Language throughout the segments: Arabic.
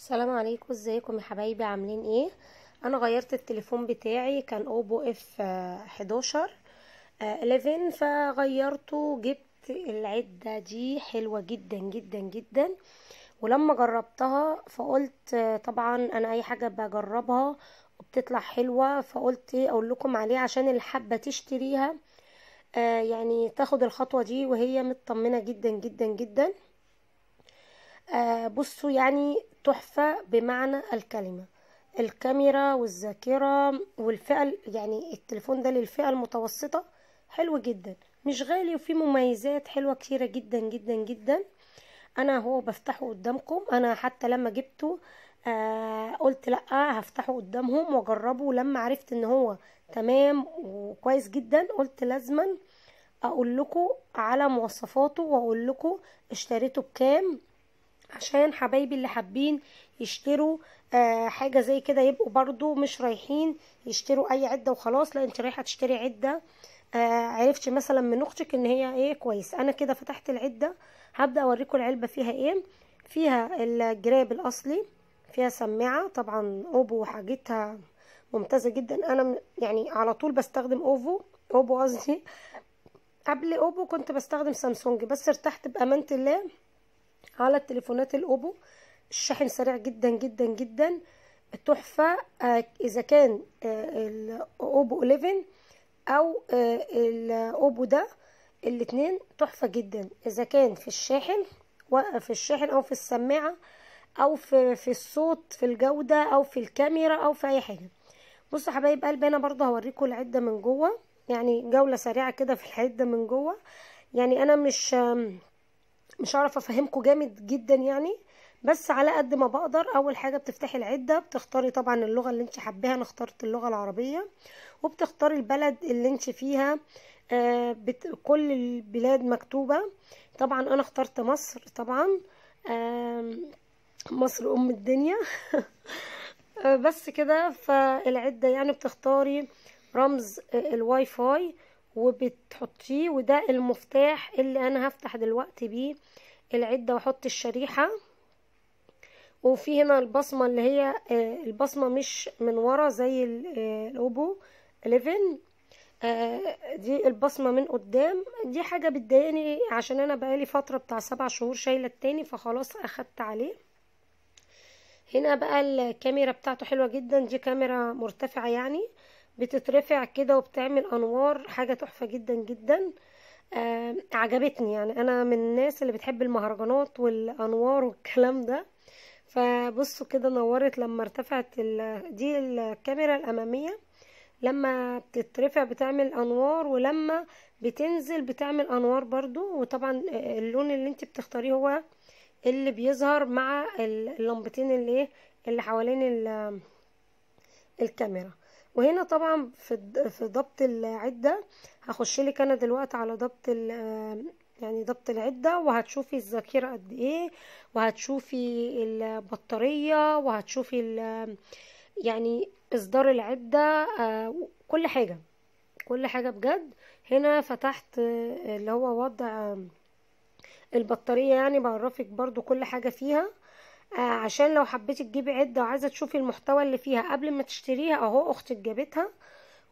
السلام عليكم ازيكم يا حبايبي عاملين ايه انا غيرت التليفون بتاعي كان اوبو اف 11 11 آه، فغيرته جبت العده دي حلوه جدا جدا جدا ولما جربتها فقلت آه، طبعا انا اي حاجه بجربها وبتطلع حلوه فقلت إيه، اقول لكم عليه عشان اللي حابه تشتريها آه، يعني تاخد الخطوه دي وهي مطمنه جدا جدا جدا بصوا يعني تحفة بمعنى الكلمة الكاميرا والذاكرة والفئة يعني التليفون ده للفئة المتوسطة حلو جدا مش غالي وفيه مميزات حلوة كتيرة جدا جدا جدا انا هو بفتحه قدامكم انا حتى لما جبته آه قلت لا هفتحه قدامهم واجربه لما عرفت ان هو تمام وكويس جدا قلت لازما اقول لكم على مواصفاته واقول لكم اشتريته بكام عشان حبايبي اللي حابين يشتروا آه حاجة زي كده يبقوا برضو مش رايحين يشتروا اي عدة وخلاص لا انت رايحة تشتري عدة آه مثلا من اختك ان هي ايه كويس انا كده فتحت العدة هبدأ اوريكم العلبة فيها ايه فيها الجراب الاصلي فيها سماعة طبعا اوبو حاجتها ممتازة جدا انا يعني على طول بستخدم اوفو اوبو قصدي قبل اوبو كنت بستخدم سامسونج بس ارتحت بامانة الله على التليفونات الاوبو الشاحن سريع جدا جدا جدا تحفة آه، اذا كان آه، الاوبو 11 او آه، الاوبو ده الاتنين تحفة جدا اذا كان في الشاحن في الشاحن او في السماعة او في, في الصوت في الجودة او في الكاميرا او في اي حاجة بصوا حبايب قلبي انا برضه هوريكم العدة من جوه يعني جولة سريعة كده في العدة من جوه يعني انا مش مش هعرف افهمكم جامد جدا يعني بس على قد ما بقدر اول حاجه بتفتحي العده بتختاري طبعا اللغه اللي انت حباها انا اخترت اللغه العربيه وبتختاري البلد اللي انت فيها آه بت... كل البلاد مكتوبه طبعا انا اخترت مصر طبعا آه مصر ام الدنيا آه، بس كده فالعده يعني بتختاري رمز آه، الواي فاي وبتحطيه وده المفتاح اللي انا هفتح دلوقتي بيه العدة واحط الشريحة وفي هنا البصمة اللي هي آه، البصمة مش من ورا زي آه، الاوبو 11 آه، دي البصمة من قدام دي حاجة بتضايقني عشان انا بقالي فترة بتاع سبع شهور شايلة التاني فخلاص اخدت عليه هنا بقى الكاميرا بتاعته حلوة جدا دي كاميرا مرتفعة يعني آه بتترفع كده وبتعمل انوار حاجه تحفه جدا جدا آه عجبتني يعني انا من الناس اللي بتحب المهرجانات والانوار والكلام ده فبصوا كده نورت لما ارتفعت دي الكاميرا الاماميه لما بتترفع بتعمل انوار ولما بتنزل بتعمل انوار برضو وطبعا اللون اللي انت بتختاريه هو اللي بيظهر مع اللمبتين اللي ايه، اللي حوالين الكاميرا وهنا طبعا في في ضبط العده هخش لك انا دلوقتي على ضبط يعني ضبط العده وهتشوفي الذاكره قد ايه وهتشوفي البطاريه وهتشوفي يعني اصدار العده آه، كل حاجه كل حاجه بجد هنا فتحت آه، اللي هو وضع البطاريه يعني بعرفك برضو كل حاجه فيها آه، عشان لو حبيتي تجيبي عده وعايزه تشوفي المحتوى اللي فيها قبل ما تشتريها اهو اختك جابتها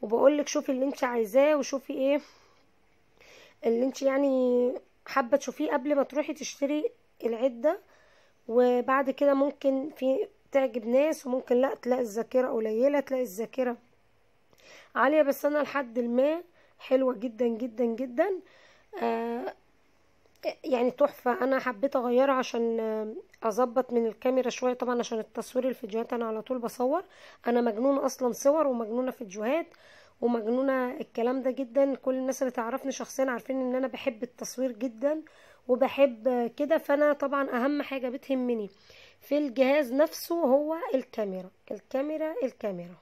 وبقولك شوفي اللي انت عايزاه وشوفي ايه اللي انت يعني حابه تشوفيه قبل ما تروحي تشتري العده وبعد كده ممكن في تعجب ناس وممكن لا تلاقي الذاكره قليله تلاقي الذاكره عاليه بس انا لحد ما حلوه جدا جدا جدا آه يعني تحفة انا حبيت اغيرها عشان اظبط من الكاميرا شوية طبعا عشان التصوير الفيديوهات انا على طول بصور انا مجنونة اصلا صور ومجنونة فيديوهات ومجنونة الكلام ده جدا كل الناس اللي تعرفني شخصيا عارفين ان انا بحب التصوير جدا وبحب كده فانا طبعا اهم حاجة بتهمني في الجهاز نفسه هو الكاميرا الكاميرا الكاميرا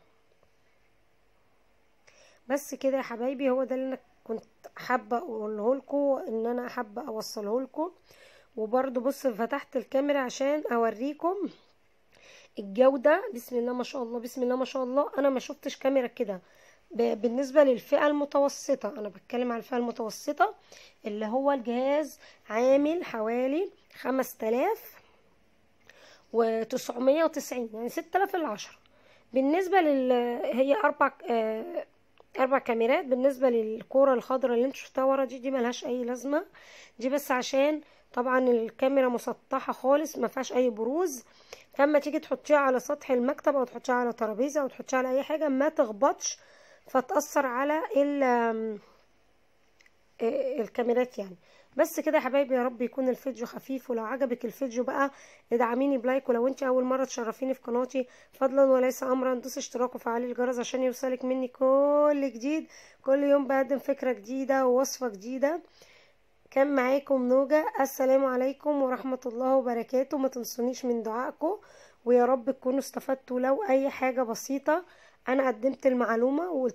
بس كده يا حبايبي هو ده اللي انا كنت حابه اقوله لكم ان انا حابه اوصله لكم وبرده بص فتحت الكاميرا عشان اوريكم الجوده بسم الله ما شاء الله بسم الله ما شاء الله انا ما شفتش كاميرا كده بالنسبه للفئه المتوسطه انا بتكلم على الفئه المتوسطه اللي هو الجهاز عامل حوالي 5000 و990 يعني 6000 الا 10 بالنسبه لل هي اربع آه، اربع كاميرات بالنسبه للكوره الخضراء اللي انت شفتها ورا دي دي ملهاش اي لازمه دي بس عشان طبعا الكاميرا مسطحه خالص ما فيهاش اي بروز فاما تيجي تحطيها على سطح المكتب او تحطيها على ترابيزه او تحطيها على اي حاجه ما تخبطش فتاثر على آه، الكاميرات يعني بس كده يا حبايبي يا رب يكون الفيديو خفيف ولو عجبك الفيديو بقى ادعميني بلايك ولو انت اول مره تشرفيني في قناتي فضلا وليس امرا دوس اشتراك وفعل الجرس عشان يوصلك مني كل جديد كل يوم بقدم فكره جديده ووصفه جديده كان معاكم نوجة السلام عليكم ورحمة الله وبركاته ما تنسونيش من دعائكم ويا رب تكونوا استفدتوا لو أي حاجة بسيطة أنا قدمت المعلومة